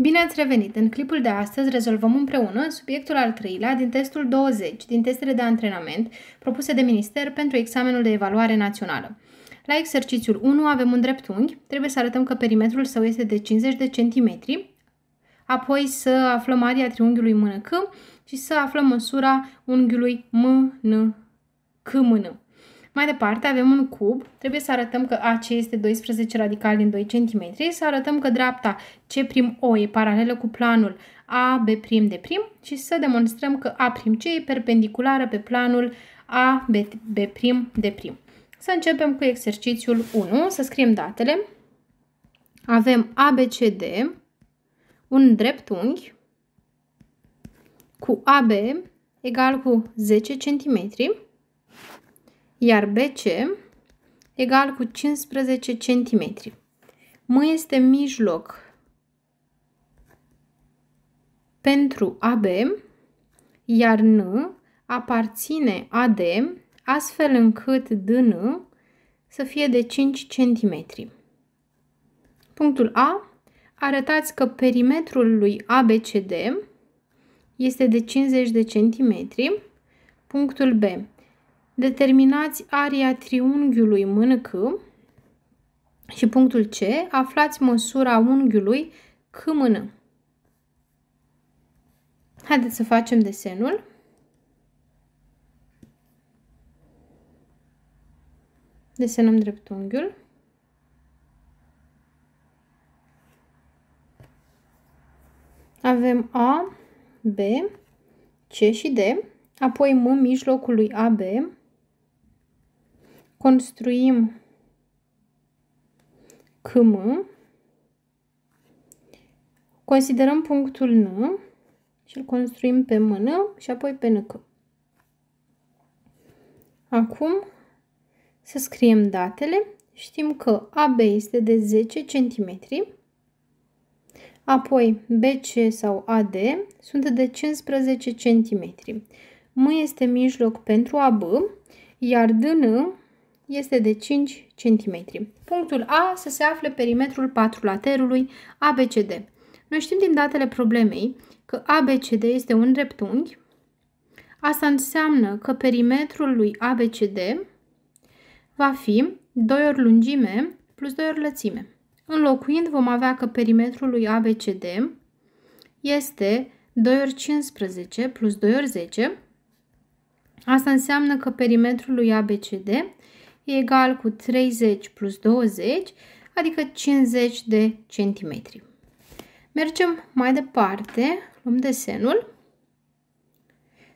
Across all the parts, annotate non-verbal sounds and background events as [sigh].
Bine ați revenit! În clipul de astăzi rezolvăm împreună subiectul al treilea din testul 20 din testele de antrenament propuse de minister pentru examenul de evaluare națională. La exercițiul 1 avem un dreptunghi, trebuie să arătăm că perimetrul său este de 50 de centimetri, apoi să aflăm aria triunghiului mână și să aflăm măsura unghiului mână Câmână. Mai departe avem un cub, trebuie să arătăm că AC este 12 radical din 2 cm, să arătăm că dreapta C'O e paralelă cu planul AB'D' și să demonstrăm că A'C e perpendiculară pe planul AB'D'. Să începem cu exercițiul 1, să scriem datele. Avem ABCD, un dreptunghi cu AB egal cu 10 cm iar BC egal cu 15 cm. M este mijloc pentru AB, iar N aparține AD, astfel încât DN să fie de 5 cm. Punctul A. Arătați că perimetrul lui ABCD este de 50 de centimetri. Punctul B Determinați area triunghiului mână C și punctul C. Aflați măsura unghiului C mână. Haideți să facem desenul. Desenăm dreptunghiul. Avem A, B, C și D, apoi M mijlocul lui AB, construim KM, considerăm punctul N și îl construim pe mână și apoi pe NC. Acum să scriem datele. Știm că AB este de 10 cm, apoi BC sau AD sunt de 15 cm. M este mijloc pentru AB, iar DN este de 5 cm. Punctul A să se afle perimetrul patrulaterului ABCD. Noi știm din datele problemei că ABCD este un dreptunghi. Asta înseamnă că perimetrul lui ABCD va fi 2 ori lungime plus 2 ori lățime. Înlocuind vom avea că perimetrul lui ABCD este 2 ori 15 plus 2 ori 10. Asta înseamnă că perimetrul lui ABCD e egal cu 30 plus 20, adică 50 de centimetri. Mergem mai departe, luăm desenul.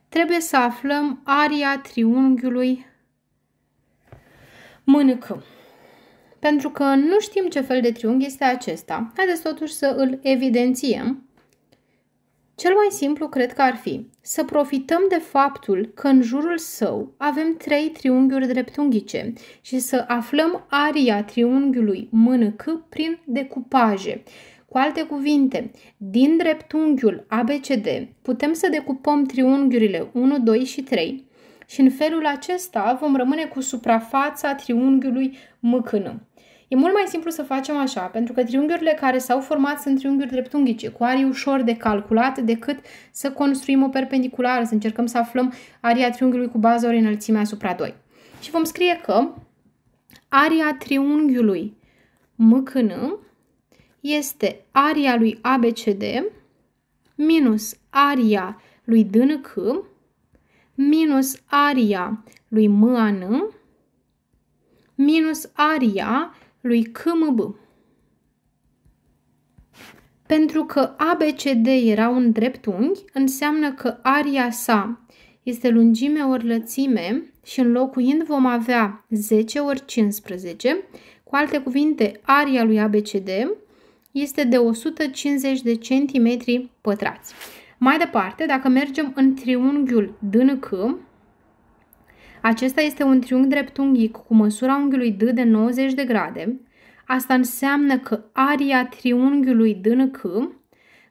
Trebuie să aflăm aria triunghiului mâncă. Pentru că nu știm ce fel de triunghi este acesta, haideți totuși să îl evidențiem cel mai simplu cred că ar fi să profităm de faptul că în jurul său avem trei triunghiuri dreptunghice și să aflăm aria triunghiului mânăcă prin decupaje. Cu alte cuvinte, din dreptunghiul ABCD putem să decupăm triunghiurile 1, 2 și 3 și în felul acesta vom rămâne cu suprafața triunghiului mâcână. E mult mai simplu să facem așa, pentru că triunghiurile care s-au format sunt triunghiuri dreptunghice, cu arii ușor de calculat, decât să construim o perpendiculară, să încercăm să aflăm aria triunghiului cu bază ori înălțime asupra 2. Și vom scrie că aria triunghiului MCN este aria lui ABCD minus aria lui DNC minus aria lui MAN minus aria lui KMB. Pentru că ABCD era un dreptunghi, înseamnă că aria sa este lungime ori lățime și înlocuind vom avea 10 ori 15. Cu alte cuvinte, aria lui ABCD este de 150 de centimetri pătrați. Mai departe, dacă mergem în triunghiul DNC, acesta este un triunghi dreptunghic cu măsura unghiului D de 90 de grade. Asta înseamnă că aria triunghiului DNC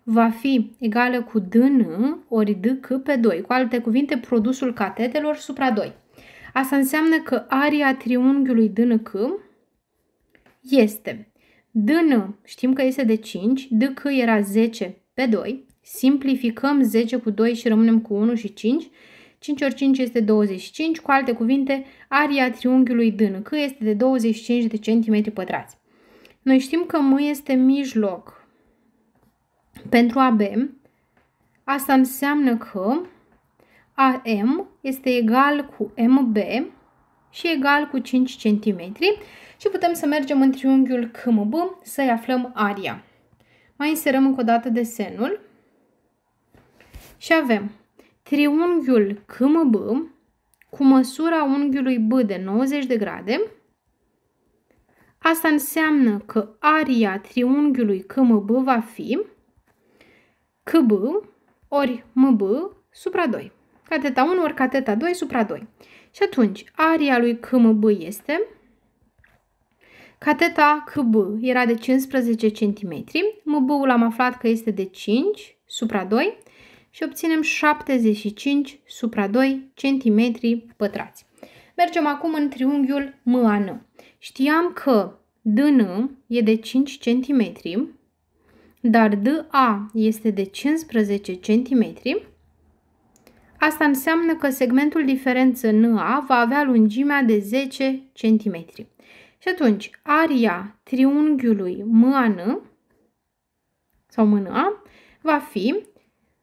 va fi egală cu DN ori DC pe 2. Cu alte cuvinte, produsul catetelor supra 2. Asta înseamnă că aria triunghiului DNC este DN, știm că este de 5, DC era 10 pe 2, simplificăm 10 cu 2 și rămânem cu 1 și 5 5 ori 5 este 25, cu alte cuvinte, aria triunghiului DNC este de 25 de centimetri pătrați. Noi știm că M este mijloc pentru AB. Asta înseamnă că AM este egal cu MB și egal cu 5 cm și putem să mergem în triunghiul KMB să-i aflăm aria. Mai inserăm încă o dată desenul și avem triunghiul KMB cu măsura unghiului B de 90 de grade. Asta înseamnă că aria triunghiului KMB va fi KB ori MB supra 2. Cateta 1 ori cateta 2 supra 2. Și atunci, aria lui KMB este Cateta KB era de 15 cm, MB-ul am aflat că este de 5 supra 2 și obținem 75 supra 2 cm pătrați. Mergem acum în triunghiul MAN. Știam că DN e de 5 cm, dar DA este de 15 cm. Asta înseamnă că segmentul diferență NA va avea lungimea de 10 cm. Și atunci, aria triunghiului MAN sau MNA va fi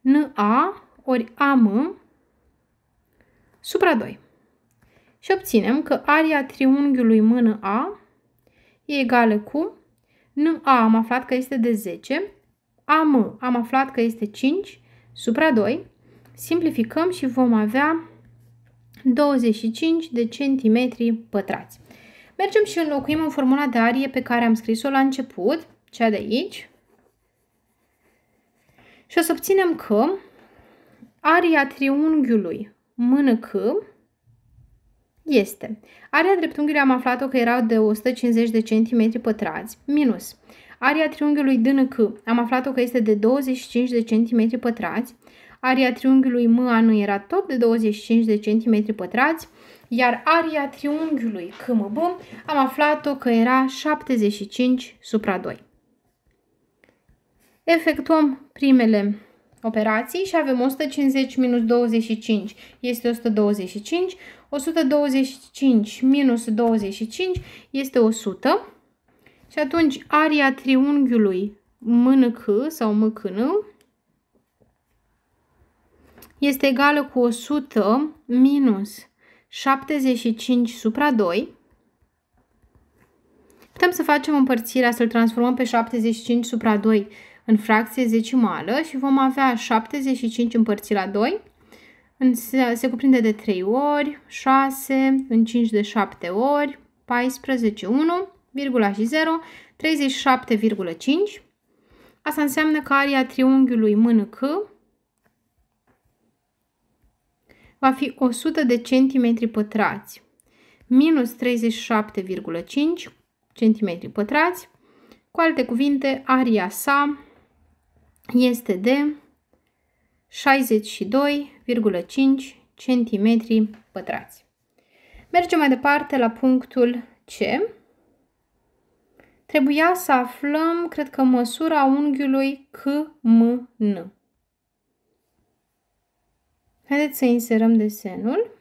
N-A ori AM supra 2. Și obținem că aria triunghiului mână A e egală cu N-A am aflat că este de 10, AM am aflat că este 5 supra 2. Simplificăm și vom avea 25 de centimetri pătrați. Mergem și înlocuim în formula de arie pe care am scris-o la început, cea de aici, și o să obținem că aria triunghiului MNC C este. aria dreptunghiului am aflat-o că erau de 150 de cm pătrați minus. aria triunghiului DNC am aflat-o că este de 25 de cm pătrați. Aria triunghiului MA nu era tot de 25 de cm pătrați, iar aria triunghiului KMB am aflat-o că era 75 supra 2. Efectuăm primele operații și avem 150 minus 25 este 125, 125 minus 25 este 100 și atunci aria triunghiului MNC sau MCN este egală cu 100 minus 75 supra 2. Putem să facem împărțirea, să-l transformăm pe 75 supra 2 în fracție zecimală și vom avea 75 împărțit la 2, în, se, se cuprinde de 3 ori, 6, în 5 de 7 ori, 14, 1, virgula și 0, 37,5. Asta înseamnă că aria triunghiului MNC va fi 100 de centimetri pătrați minus 37,5 centimetri pătrați. Cu alte cuvinte, aria sa este de 62,5 cm pătrați. Mergem mai departe la punctul C. Trebuia să aflăm, cred că, măsura unghiului KMN. Haideți să inserăm desenul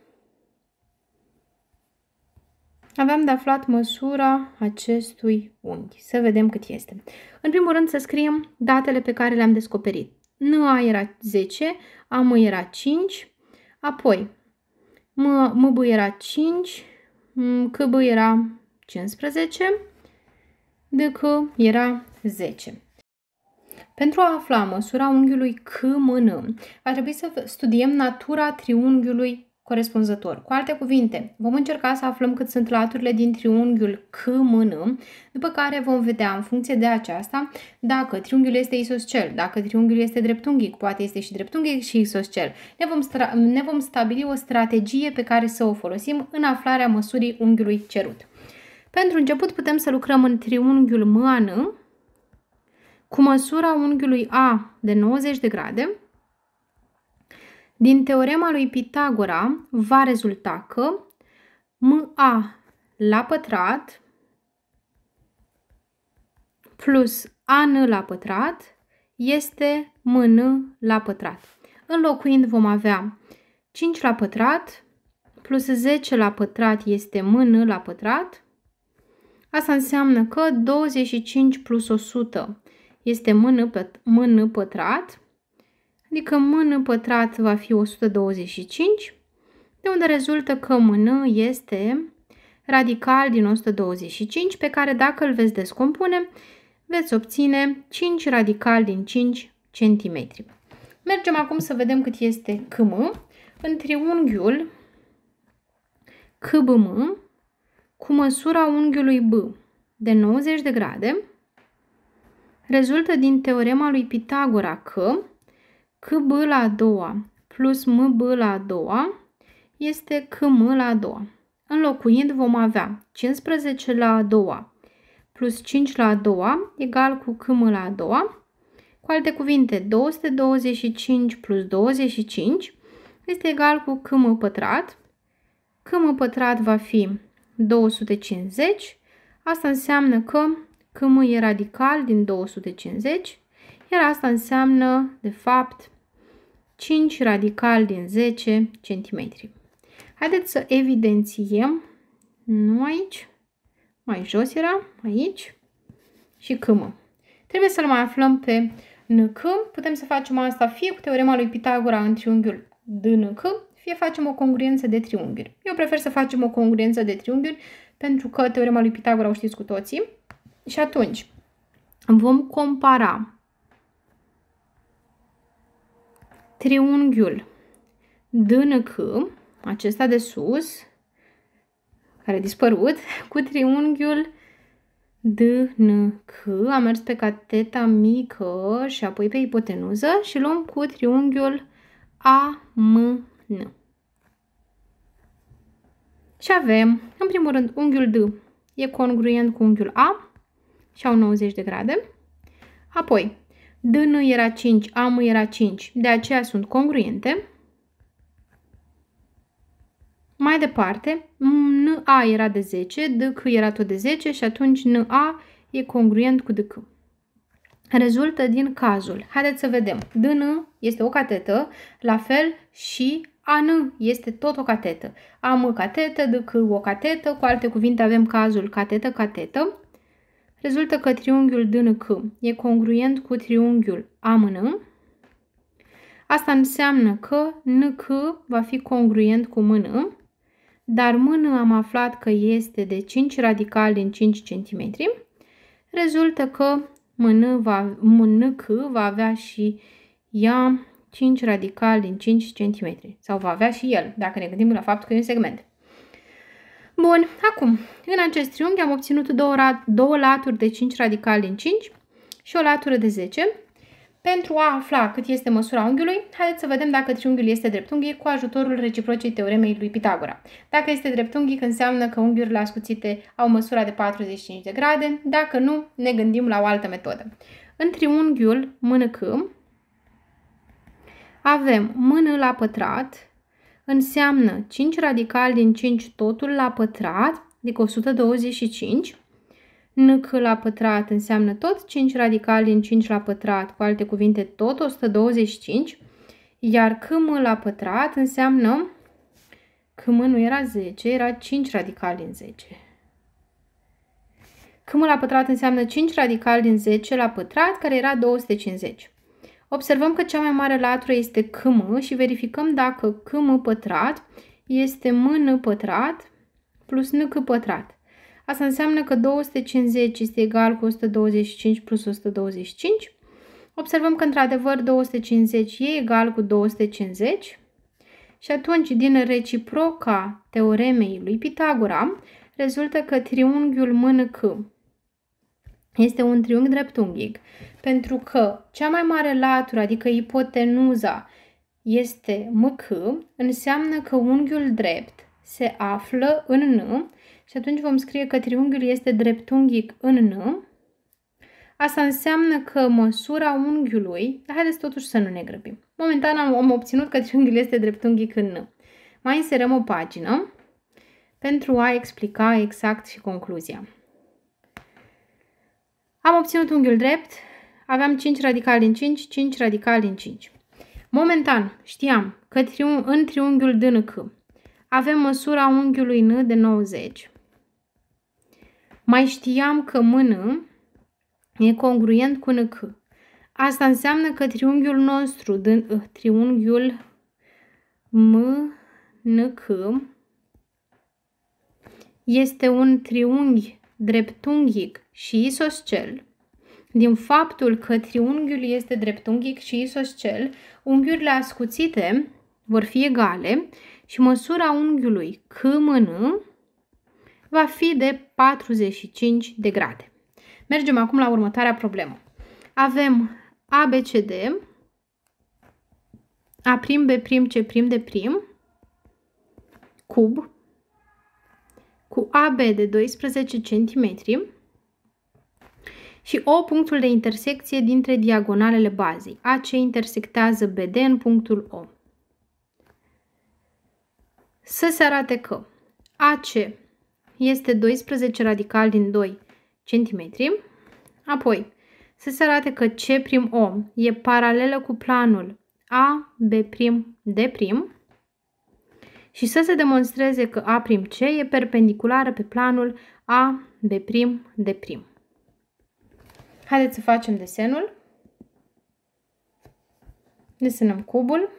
aveam de aflat măsura acestui unghi. Să vedem cât este. În primul rând să scriem datele pe care le-am descoperit. NA era 10, AM era 5, apoi MB era 5, KB era 15, DK era 10. Pentru a afla măsura unghiului CMN, va trebui să studiem natura triunghiului corespunzător. Cu alte cuvinte, vom încerca să aflăm cât sunt laturile din triunghiul C mână, după care vom vedea în funcție de aceasta dacă triunghiul este isoscel, dacă triunghiul este dreptunghic, poate este și dreptunghic și isoscel. Ne vom, ne vom stabili o strategie pe care să o folosim în aflarea măsurii unghiului cerut. Pentru început putem să lucrăm în triunghiul mână cu măsura unghiului A de 90 de grade, din teorema lui Pitagora va rezulta că MA la pătrat plus AN la pătrat este MN la pătrat. Înlocuind vom avea 5 la pătrat plus 10 la pătrat este MN la pătrat. Asta înseamnă că 25 plus 100 este MN, pătrat adică mână pătrat va fi 125, de unde rezultă că mână este radical din 125, pe care dacă îl veți descompune, veți obține 5 radical din 5 cm. Mergem acum să vedem cât este km în triunghiul KBM cu măsura unghiului B de 90 de grade. Rezultă din teorema lui Pitagora că KB la a doua plus MB la a doua este KM la a doua. Înlocuind vom avea 15 la a doua plus 5 la a doua egal cu KM la a doua. Cu alte cuvinte, 225 plus 25 este egal cu KM pătrat. KM pătrat va fi 250. Asta înseamnă că KM e radical din 250 iar asta înseamnă, de fapt, 5 radical din 10 cm. Haideți să evidențiem, nu aici, mai jos era, aici, și câmă. Trebuie să-l mai aflăm pe nc. Putem să facem asta fie cu teorema lui Pitagora în triunghiul dnc, fie facem o congruență de triunghiuri. Eu prefer să facem o congruență de triunghiuri pentru că teorema lui Pitagora o știți cu toții. Și atunci vom compara triunghiul DNC, acesta de sus, care a dispărut, [laughs] cu triunghiul DNC, am mers pe cateta mică și apoi pe ipotenuză și luăm cu triunghiul AMN. Și avem, în primul rând, unghiul D e congruent cu unghiul A și au 90 de grade. Apoi, DN era 5, AM era 5, de aceea sunt congruente. Mai departe, NA era de 10, DK era tot de 10 și atunci NA e congruent cu DK. Rezultă din cazul. Haideți să vedem. DN este o catetă, la fel și AN este tot o catetă. AM catetă, DK o catetă, cu alte cuvinte avem cazul catetă-catetă rezultă că triunghiul DNC e congruent cu triunghiul AMN. Asta înseamnă că NC va fi congruent cu MN, dar MN am aflat că este de 5 radical din 5 cm. Rezultă că MN va, MNC va avea și ea 5 radical din 5 cm. Sau va avea și el, dacă ne gândim la faptul că e un segment. Bun, acum, în acest triunghi am obținut două, două laturi de 5 radical din 5 și o latură de 10. Pentru a afla cât este măsura unghiului, haideți să vedem dacă triunghiul este dreptunghi cu ajutorul reciprocei teoremei lui Pitagora. Dacă este dreptunghi, înseamnă că unghiurile ascuțite au măsura de 45 de grade, dacă nu, ne gândim la o altă metodă. În triunghiul mână avem mână la pătrat, înseamnă 5 radical din 5 totul la pătrat, adică 125. NC la pătrat înseamnă tot 5 radical din 5 la pătrat, cu alte cuvinte tot 125. Iar KM la pătrat înseamnă KM nu era 10, era 5 radical din 10. KM la pătrat înseamnă 5 radical din 10 la pătrat, care era 250. Observăm că cea mai mare latură este km și verificăm dacă km pătrat este mn pătrat plus nc pătrat. Asta înseamnă că 250 este egal cu 125 plus 125. Observăm că într-adevăr 250 e egal cu 250 și atunci din reciproca teoremei lui Pitagora rezultă că triunghiul MNC este un triunghi dreptunghic pentru că cea mai mare latură, adică ipotenuza, este MC, înseamnă că unghiul drept se află în N și atunci vom scrie că triunghiul este dreptunghic în N. Asta înseamnă că măsura unghiului, dar haideți totuși să nu ne grăbim. Momentan am, am obținut că triunghiul este dreptunghic în N. Mai inserăm o pagină pentru a explica exact și concluzia. Am obținut unghiul drept, aveam 5 radicali din 5, 5 radicali din 5. Momentan știam că triun- în triunghiul DNC avem măsura unghiului N de 90. Mai știam că MN e congruent cu NC. Asta înseamnă că triunghiul nostru, din, eh, triunghiul MNC, este un triunghi dreptunghic și isoscel din faptul că triunghiul este dreptunghic și isoscel, unghiurile ascuțite vor fi egale și măsura unghiului CMN va fi de 45 de grade. Mergem acum la următoarea problemă. Avem ABCD, A prim, B prim, C prim d prim, cub, cu AB de 12 cm, și O punctul de intersecție dintre diagonalele bazei. AC intersectează BD în punctul O. Să se arate că AC este 12 radical din 2 cm, apoi să se arate că C'O e paralelă cu planul AB'D' și să se demonstreze că A'C e perpendiculară pe planul AB'D'. Haideți să facem desenul. Desenăm cubul.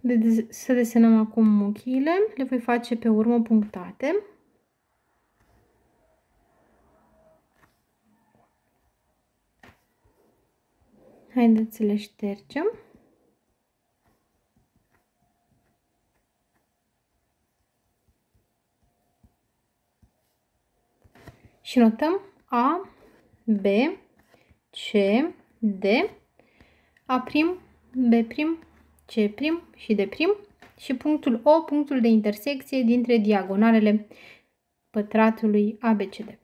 De, de, să desenăm acum muchiile, le voi face pe urmă punctate. Haideți să le ștergem. și notăm A, B, C, D, A', prim, B', prim, C' prim și D' prim și punctul O, punctul de intersecție dintre diagonalele pătratului ABCD.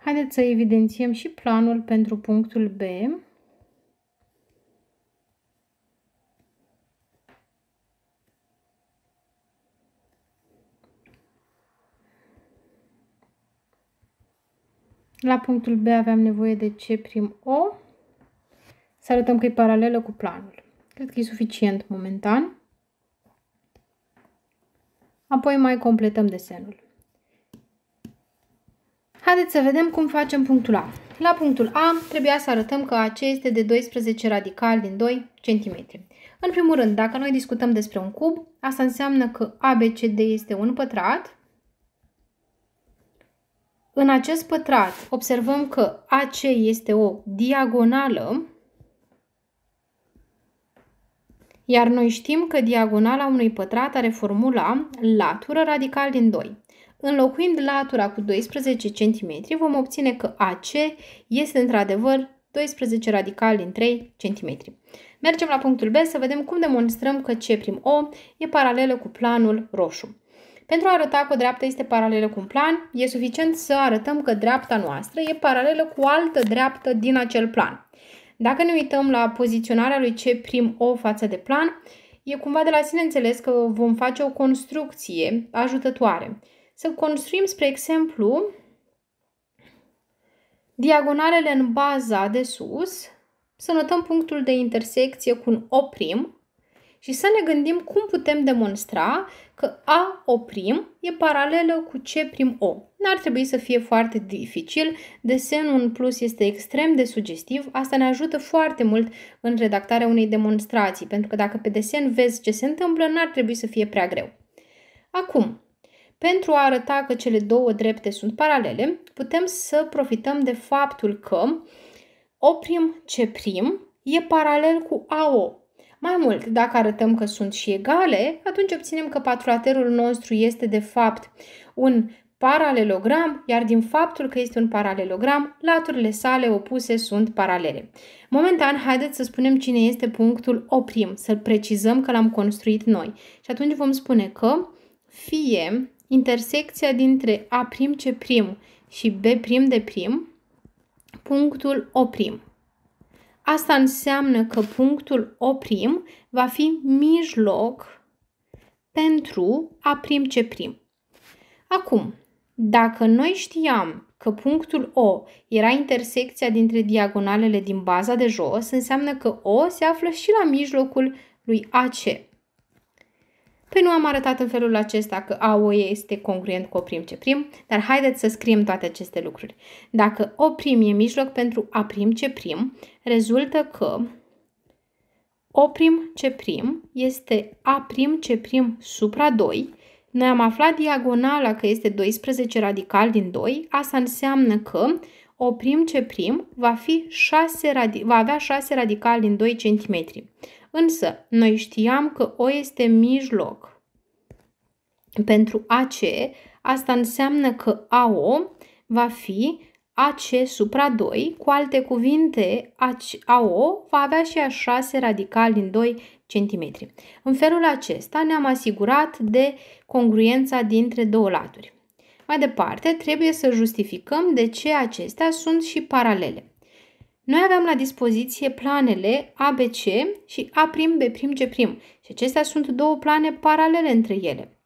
Haideți să evidențiem și planul pentru punctul B La punctul B aveam nevoie de prim O Să arătăm că e paralelă cu planul. Cred că e suficient momentan. Apoi mai completăm desenul. Haideți să vedem cum facem punctul A. La punctul A trebuia să arătăm că AC este de 12 radical din 2 cm. În primul rând, dacă noi discutăm despre un cub, asta înseamnă că ABCD este un pătrat, în acest pătrat observăm că AC este o diagonală, iar noi știm că diagonala unui pătrat are formula latură radical din 2. Înlocuind latura cu 12 cm, vom obține că AC este într-adevăr 12 radical din 3 cm. Mergem la punctul B să vedem cum demonstrăm că O e paralelă cu planul roșu. Pentru a arăta că dreapta este paralelă cu un plan, e suficient să arătăm că dreapta noastră e paralelă cu altă dreaptă din acel plan. Dacă ne uităm la poziționarea lui C'O față de plan, e cumva de la sine înțeles că vom face o construcție ajutătoare. Să construim, spre exemplu, diagonalele în baza de sus, să notăm punctul de intersecție cu un O' și să ne gândim cum putem demonstra că A o prim e paralelă cu C prim O. N-ar trebui să fie foarte dificil, desenul în plus este extrem de sugestiv, asta ne ajută foarte mult în redactarea unei demonstrații, pentru că dacă pe desen vezi ce se întâmplă, n-ar trebui să fie prea greu. Acum, pentru a arăta că cele două drepte sunt paralele, putem să profităm de faptul că O prim C prim e paralel cu AO, mai mult, dacă arătăm că sunt și egale, atunci obținem că patrulaterul nostru este de fapt un paralelogram, iar din faptul că este un paralelogram, laturile sale opuse sunt paralele. Momentan, haideți să spunem cine este punctul O', să-l precizăm că l-am construit noi. Și atunci vom spune că fie intersecția dintre A C' și B' de prim, punctul O'. Asta înseamnă că punctul oprim va fi mijloc pentru a prim ce prim. Acum, dacă noi știam că punctul O era intersecția dintre diagonalele din baza de jos, înseamnă că O se află și la mijlocul lui AC. Păi nu am arătat în felul acesta că AOE este congruent cu oprim ce prim, dar haideți să scriem toate aceste lucruri. Dacă oprim e mijloc pentru a prim ce prim, rezultă că oprim ce prim este a prim ce prim supra 2. Noi am aflat diagonala că este 12 radical din 2, asta înseamnă că oprim ce prim va, fi 6 va avea 6 radical din 2 cm. Însă, noi știam că O este mijloc. Pentru AC, asta înseamnă că AO va fi AC supra 2, cu alte cuvinte, AO va avea și a 6 radical din 2 cm. În felul acesta ne-am asigurat de congruența dintre două laturi. Mai departe, trebuie să justificăm de ce acestea sunt și paralele. Noi aveam la dispoziție planele ABC și A', B', Și acestea sunt două plane paralele între ele.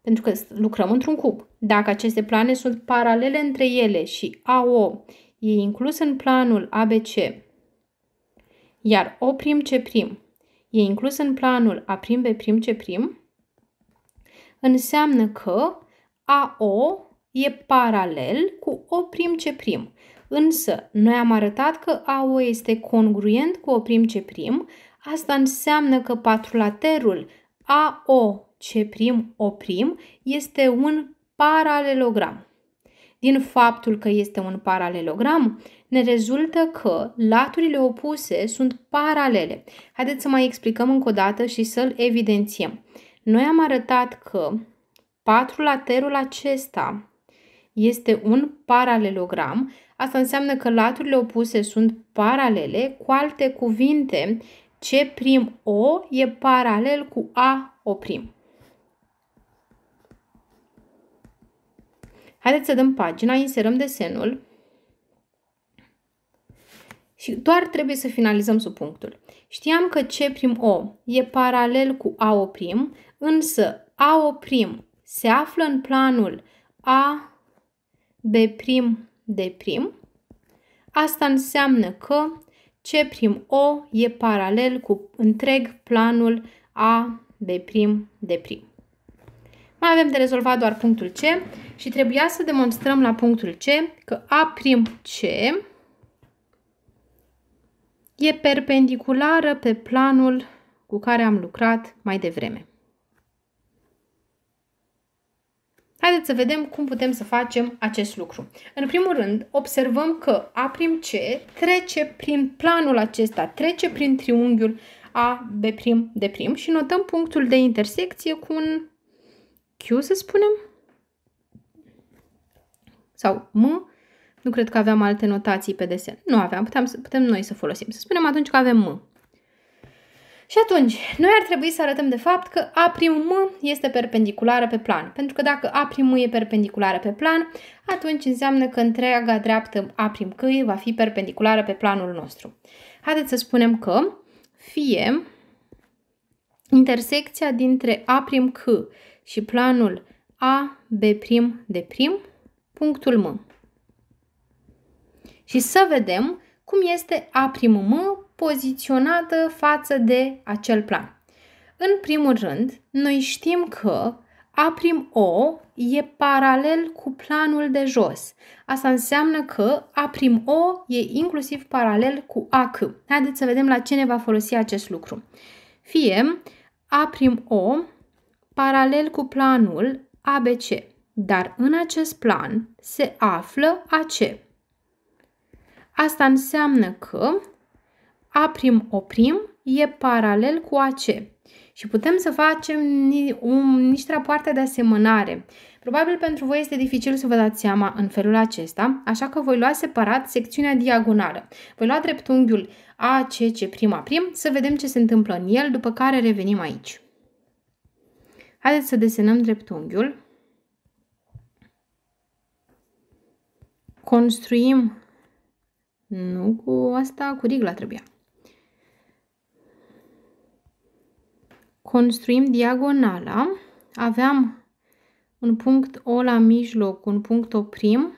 Pentru că lucrăm într-un cub. Dacă aceste plane sunt paralele între ele și AO e inclus în planul ABC, iar O', C' e inclus în planul A', B', C', înseamnă că AO e paralel cu O', C'. Însă, noi am arătat că AO este congruent cu prim ce prim, asta înseamnă că patrulaterul AO ce prim oprim este un paralelogram. Din faptul că este un paralelogram, ne rezultă că laturile opuse sunt paralele. Haideți să mai explicăm încă o dată și să-l evidențiem. Noi am arătat că patrulaterul acesta este un paralelogram. Asta înseamnă că laturile opuse sunt paralele. Cu alte cuvinte, ce prim O e paralel cu A O prim. Haideți să dăm pagina, inserăm desenul și doar trebuie să finalizăm sub punctul. Știam că C prim O e paralel cu A O prim, însă A O prim se află în planul A prim de prim. Asta înseamnă că C prim O e paralel cu întreg planul A prim de prim. Mai avem de rezolvat doar punctul C și trebuia să demonstrăm la punctul C că A prim C e perpendiculară pe planul cu care am lucrat mai devreme. Haideți să vedem cum putem să facem acest lucru. În primul rând, observăm că A'C trece prin planul acesta, trece prin triunghiul A, și notăm punctul de intersecție cu un Q, să spunem, sau M, nu cred că aveam alte notații pe desen. Nu aveam, putem, putem noi să folosim. Să spunem atunci că avem M. Și atunci, noi ar trebui să arătăm de fapt că A' este perpendiculară pe plan. Pentru că dacă A' e perpendiculară pe plan, atunci înseamnă că întreaga dreaptă A' câie va fi perpendiculară pe planul nostru. Haideți să spunem că fie intersecția dintre A'C și planul A, B' de prim, punctul M. Și să vedem cum este A'M poziționată față de acel plan. În primul rând, noi știm că a prim O e paralel cu planul de jos. Asta înseamnă că A prim O e inclusiv paralel cu AC. Haideți să vedem la ce ne va folosi acest lucru. Fie A prim O paralel cu planul ABC, dar în acest plan se află AC. Asta înseamnă că a prim e paralel cu AC. Și putem să facem ni, um, niște rapoarte de asemănare. Probabil pentru voi este dificil să vă dați seama în felul acesta, așa că voi lua separat secțiunea diagonală. Voi lua dreptunghiul ACC prima prim să vedem ce se întâmplă în el, după care revenim aici. Haideți să desenăm dreptunghiul. Construim nu cu asta, cu rigla trebuia. construim diagonala, aveam un punct O la mijloc, un punct O prim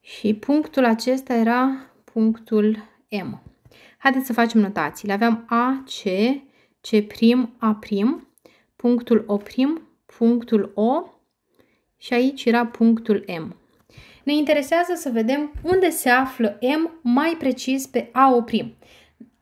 și punctul acesta era punctul M. Haideți să facem notațiile. Aveam A, C, C prim, A prim, punctul O prim, punctul O și aici era punctul M. Ne interesează să vedem unde se află M mai precis pe A' prim.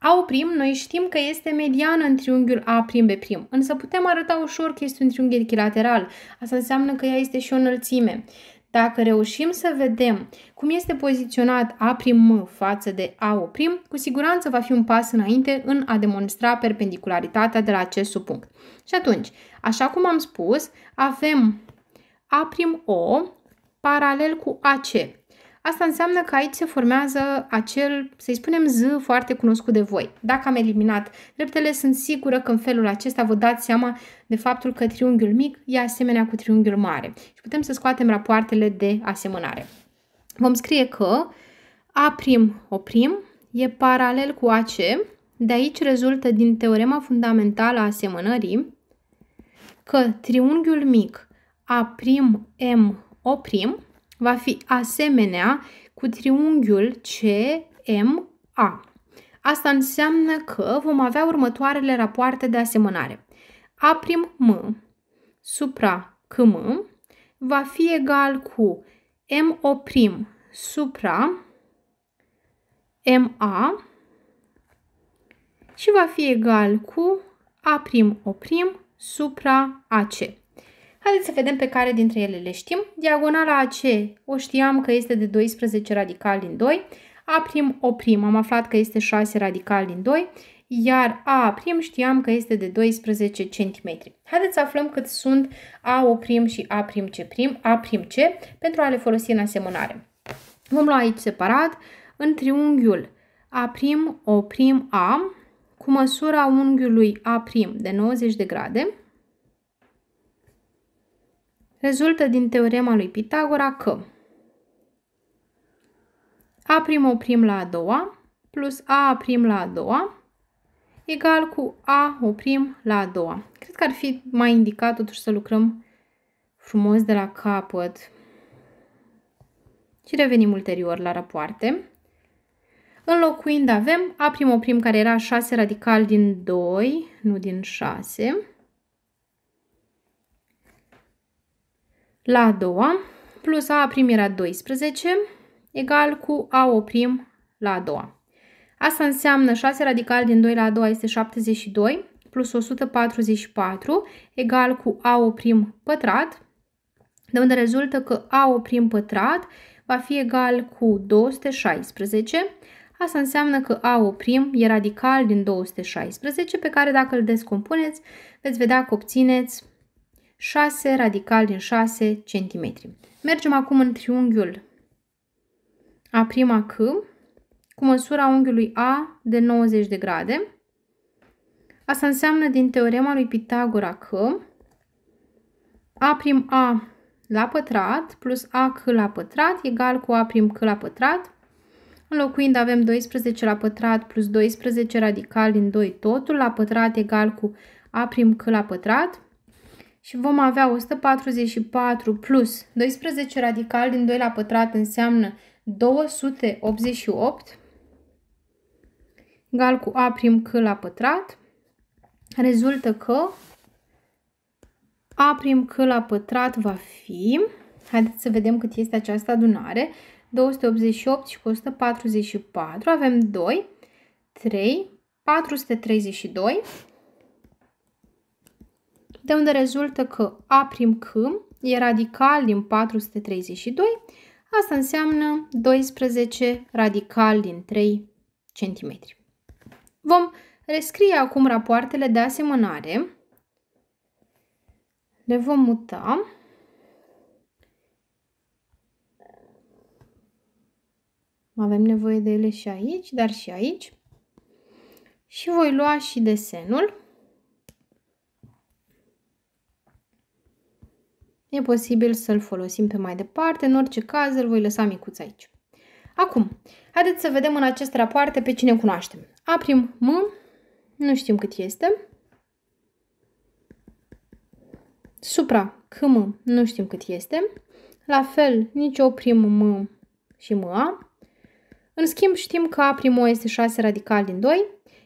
A' prim, noi știm că este mediană în triunghiul A' prim B', prim, însă putem arăta ușor că este un triunghi echilateral. Asta înseamnă că ea este și o înălțime. Dacă reușim să vedem cum este poziționat M față de A' cu siguranță va fi un pas înainte în a demonstra perpendicularitatea de la acest subpunct. Și atunci, așa cum am spus, avem O paralel cu AC. Asta înseamnă că aici se formează acel, să-i spunem, Z foarte cunoscut de voi. Dacă am eliminat dreptele, sunt sigură că în felul acesta vă dați seama de faptul că triunghiul mic e asemenea cu triunghiul mare și putem să scoatem rapoartele de asemănare. Vom scrie că A' prim e paralel cu AC, de aici rezultă din teorema fundamentală a asemănării că triunghiul mic A'M' prim va fi asemenea cu triunghiul CMA. Asta înseamnă că vom avea următoarele rapoarte de asemănare. A'M supra CM va fi egal cu MO' supra MA și va fi egal cu A'O' supra AC. Haideți să vedem pe care dintre ele le știm. Diagonala AC o știam că este de 12 radical din 2, A' prim am aflat că este 6 radical din 2, iar A' știam că este de 12 cm. Haideți să aflăm cât sunt A' și A'C', A'C, pentru a le folosi în asemănare. Vom lua aici separat în triunghiul A'O'A cu măsura unghiului A' de 90 de grade, rezultă din teorema lui Pitagora că a primă oprim la a doua plus a prim la a doua egal cu a oprim la a doua. Cred că ar fi mai indicat totuși să lucrăm frumos de la capăt și revenim ulterior la rapoarte. Înlocuind avem a prim oprim care era 6 radical din 2, nu din 6, la a doua plus A primira 12 egal cu A oprim la a doua. Asta înseamnă 6 radical din 2 la a doua este 72 plus 144 egal cu A oprim pătrat, de unde rezultă că A oprim pătrat va fi egal cu 216. Asta înseamnă că A oprim e radical din 216 pe care dacă îl descompuneți veți vedea că obțineți 6 radical din 6 cm. Mergem acum în triunghiul a prima C cu măsura unghiului A de 90 de grade. Asta înseamnă din teorema lui Pitagora că a la pătrat plus A C la pătrat egal cu A prim C la pătrat. Înlocuind avem 12 la pătrat plus 12 radical din 2 totul la pătrat egal cu A prim C la pătrat și vom avea 144 plus 12 radical din 2 la pătrat înseamnă 288 egal cu a prim c la pătrat. Rezultă că a prim c la pătrat va fi, haideți să vedem cât este această adunare, 288 și 144 avem 2, 3, 432 de unde rezultă că A prim C e radical din 432, asta înseamnă 12 radical din 3 cm. Vom rescrie acum rapoartele de asemănare. Le vom muta. Avem nevoie de ele și aici, dar și aici. Și voi lua și desenul. E posibil să-l folosim pe mai departe, în orice caz îl voi lăsa micuț aici. Acum, haideți să vedem în aceste rapoarte pe cine cunoaștem. Aprim M, nu știm cât este. Supra KM, nu știm cât este. La fel, nici oprim M și A. În schimb, știm că A este 6 radical din 2,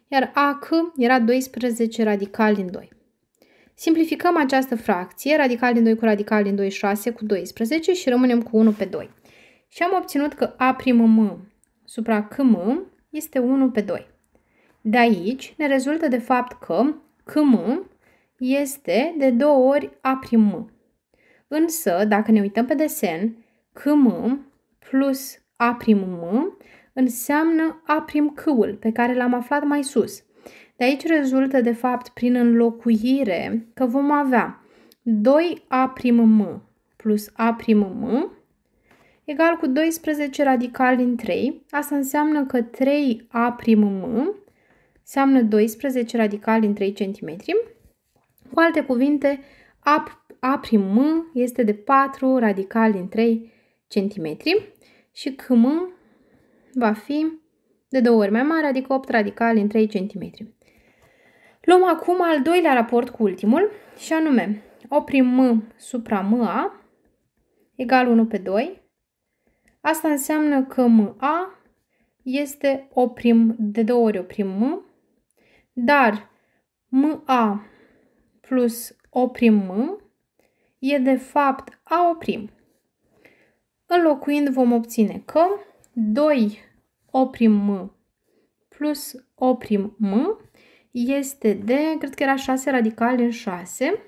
iar AK era 12 radical din 2. Simplificăm această fracție, radical din 2 cu radical din 2, 6 cu 12 și rămânem cu 1 pe 2. Și am obținut că a m supra Km este 1 pe 2. De aici ne rezultă de fapt că Km este de două ori a m. Însă, dacă ne uităm pe desen, Km plus a m înseamnă a A'Q-ul pe care l-am aflat mai sus – de aici rezultă, de fapt, prin înlocuire, că vom avea 2A'M plus A'M egal cu 12 radical din 3. Asta înseamnă că 3A'M înseamnă 12 radical din 3 cm. Cu alte cuvinte, A', A'M este de 4 radical din 3 cm și Km va fi de două ori mai mare, adică 8 radical din 3 cm. Luăm acum al doilea raport cu ultimul și anume oprim M supra MA egal 1 pe 2. Asta înseamnă că MA este oprim de două ori oprim M, dar MA plus oprim M e de fapt A oprim. Înlocuind vom obține că 2 oprim M plus oprim M este de, cred că era 6 radical în 6.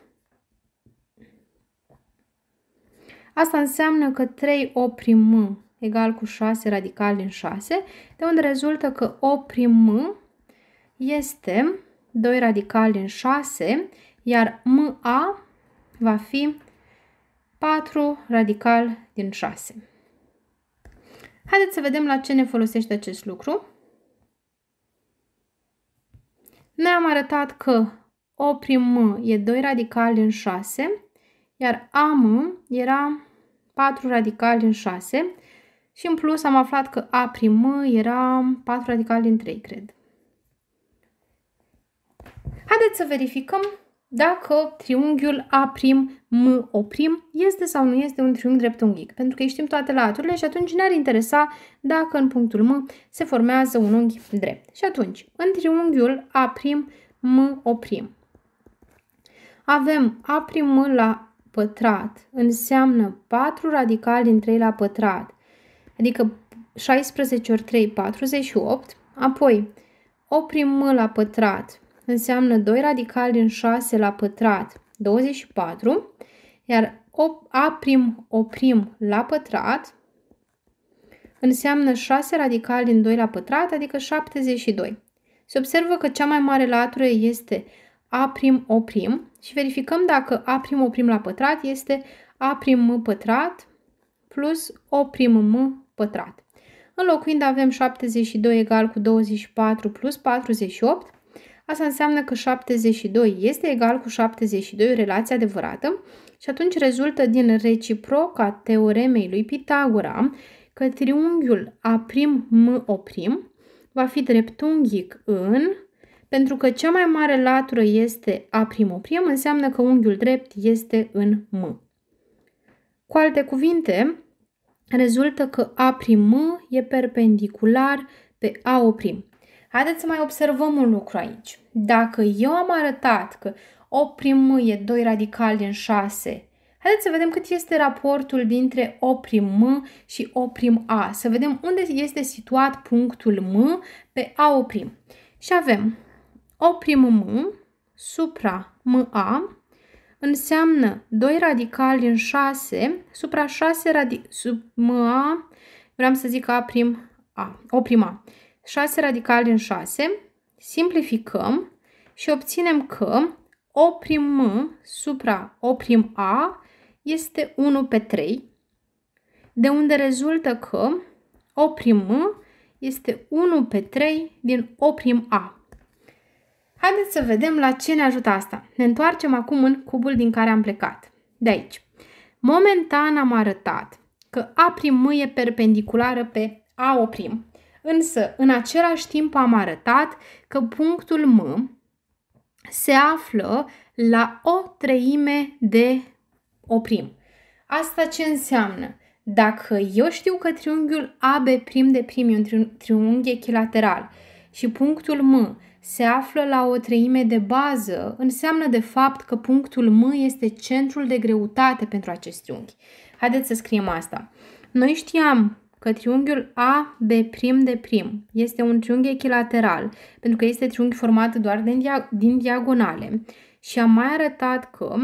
Asta înseamnă că 3 O prim egal cu 6 radical din 6, de unde rezultă că O prim este 2 radical din 6, iar MA va fi 4 radical din 6. Haideți să vedem la ce ne folosește acest lucru. Noi am arătat că O prim e 2 radicali în 6, iar AM era 4 radicali în 6 și în plus am aflat că A prim era 4 radicali în 3, cred. Haideți să verificăm dacă triunghiul A'M' M, este sau nu este un triunghi dreptunghic, pentru că îi știm toate laturile și atunci ne-ar interesa dacă în punctul M se formează un unghi drept. Și atunci, în triunghiul A'M' M, avem A'M la pătrat înseamnă 4 radicali din 3 la pătrat, adică 16 ori 3, 48, apoi oprim M la pătrat înseamnă 2 radical din 6 la pătrat, 24, iar A' oprim la pătrat înseamnă 6 radical din 2 la pătrat, adică 72. Se observă că cea mai mare latură este A' oprim și verificăm dacă A' oprim la pătrat este A' pătrat plus O' m pătrat. Înlocuind avem 72 egal cu 24 plus 48, Asta înseamnă că 72 este egal cu 72 relația adevărată și atunci rezultă din reciproca teoremei lui Pitagora că triunghiul A'M' va fi dreptunghic în, pentru că cea mai mare latură este A', înseamnă că unghiul drept este în M. Cu alte cuvinte, rezultă că A' e perpendicular pe A'. Haideți să mai observăm un lucru aici. Dacă eu am arătat că 8 prim m e 2 radical din 6, haideți să vedem cât este raportul dintre 8 prim M și 8 prim A. Să vedem unde este situat punctul M pe A O prim. Și avem 8 prim M supra MA înseamnă 2 radical din 6 supra 6 radical sub MA, vreau să zic A prim A, O prima. 6 radical din 6, simplificăm și obținem că O prim M supra O prim A este 1 pe 3, de unde rezultă că O prim M este 1 pe 3 din O prim A. Haideți să vedem la ce ne ajută asta. Ne întoarcem acum în cubul din care am plecat. De aici. Momentan am arătat că A prim M e perpendiculară pe A oprim însă în același timp am arătat că punctul M se află la o treime de oprim. Asta ce înseamnă? Dacă eu știu că triunghiul AB prim de prim e un triunghi echilateral și punctul M se află la o treime de bază, înseamnă de fapt că punctul M este centrul de greutate pentru acest triunghi. Haideți să scriem asta. Noi știam că triunghiul A de prim de prim este un triunghi echilateral, pentru că este triunghi format doar din, dia- din diagonale. Și am mai arătat că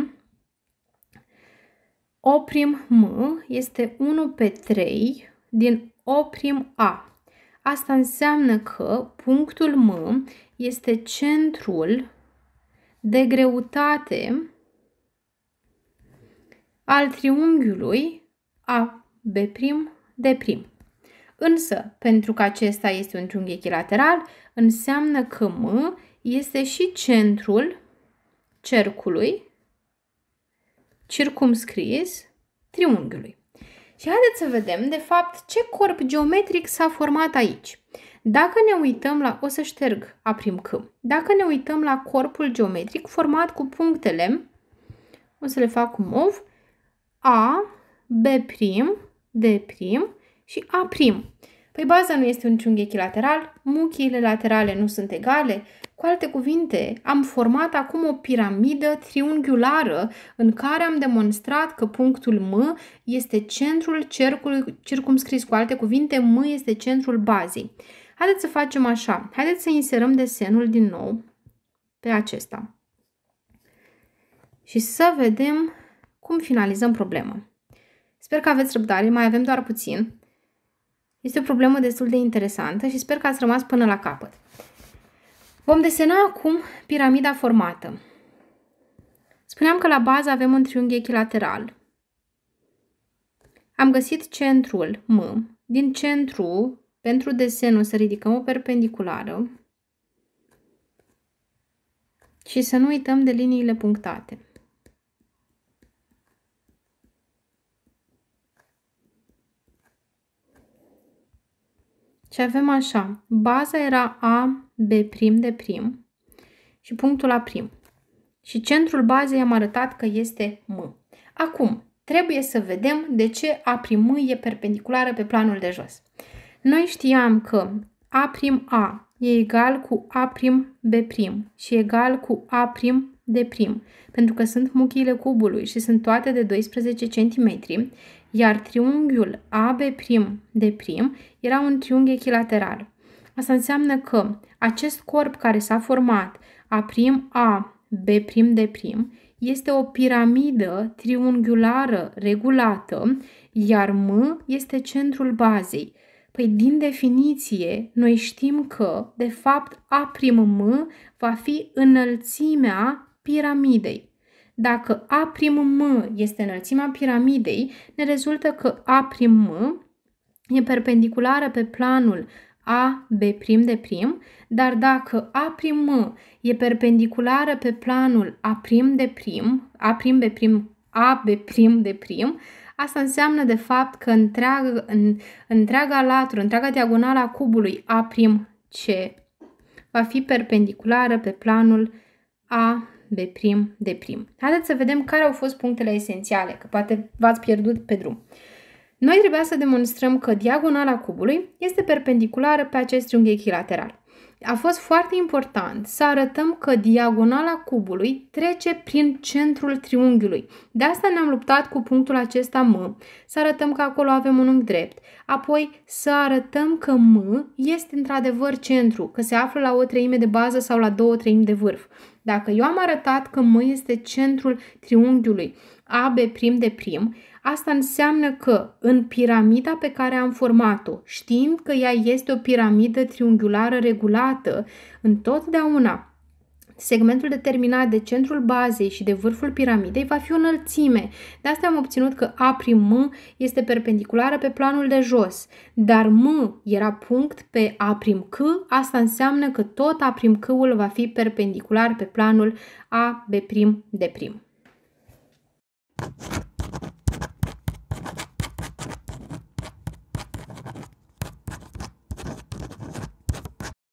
O prim M este 1 pe 3 din O prim A. Asta înseamnă că punctul M este centrul de greutate al triunghiului A B' prim de prim. Însă, pentru că acesta este un triunghi echilateral, înseamnă că M este și centrul cercului circumscris triunghiului. Și haideți să vedem, de fapt, ce corp geometric s-a format aici. Dacă ne uităm la, o să șterg aprim prim C, dacă ne uităm la corpul geometric format cu punctele, o să le fac cu mov, A, B prim, D prim, și A'. prim. Păi baza nu este un triunghi lateral, muchiile laterale nu sunt egale. Cu alte cuvinte, am format acum o piramidă triunghiulară în care am demonstrat că punctul M este centrul cercului circumscris. Cu alte cuvinte, M este centrul bazei. Haideți să facem așa. Haideți să inserăm desenul din nou pe acesta. Și să vedem cum finalizăm problema. Sper că aveți răbdare, mai avem doar puțin. Este o problemă destul de interesantă și sper că ați rămas până la capăt. Vom desena acum piramida formată. Spuneam că la bază avem un triunghi echilateral. Am găsit centrul M. Din centru, pentru desenul, să ridicăm o perpendiculară și să nu uităm de liniile punctate. Și avem așa, baza era A, B prim de prim și punctul A prim. Și centrul bazei am arătat că este M. Acum, trebuie să vedem de ce A prim e perpendiculară pe planul de jos. Noi știam că A prim A e egal cu A prim B prim și egal cu A prim de prim, pentru că sunt muchiile cubului și sunt toate de 12 cm, iar triunghiul AB' de prim era un triunghi echilateral. Asta înseamnă că acest corp care s-a format A'AB'D' de prim, este o piramidă triunghiulară regulată, iar M este centrul bazei. Păi din definiție, noi știm că, de fapt, A'M va fi înălțimea piramidei. Dacă A prim M este înălțimea piramidei, ne rezultă că A prim M e perpendiculară pe planul A B prim de prim, dar dacă A prim M e perpendiculară pe planul A prim de prim, A prim B prim A B prim de prim, Asta înseamnă, de fapt, că întreaga, în, întreaga latură, întreaga diagonală a cubului C va fi perpendiculară pe planul A deprim, deprim. Haideți să vedem care au fost punctele esențiale, că poate v-ați pierdut pe drum. Noi trebuia să demonstrăm că diagonala cubului este perpendiculară pe acest triunghi echilateral. A fost foarte important să arătăm că diagonala cubului trece prin centrul triunghiului. De asta ne-am luptat cu punctul acesta M, să arătăm că acolo avem un unghi drept, apoi să arătăm că M este într-adevăr centru, că se află la o treime de bază sau la două treimi de vârf. Dacă eu am arătat că M este centrul triunghiului AB prim de prim, asta înseamnă că în piramida pe care am format-o, știind că ea este o piramidă triunghiulară regulată, întotdeauna Segmentul determinat de centrul bazei și de vârful piramidei va fi o înălțime. De asta am obținut că A prim M este perpendiculară pe planul de jos, dar M era punct pe A prim C, asta înseamnă că tot A prim C-ul va fi perpendicular pe planul A B prim D prim.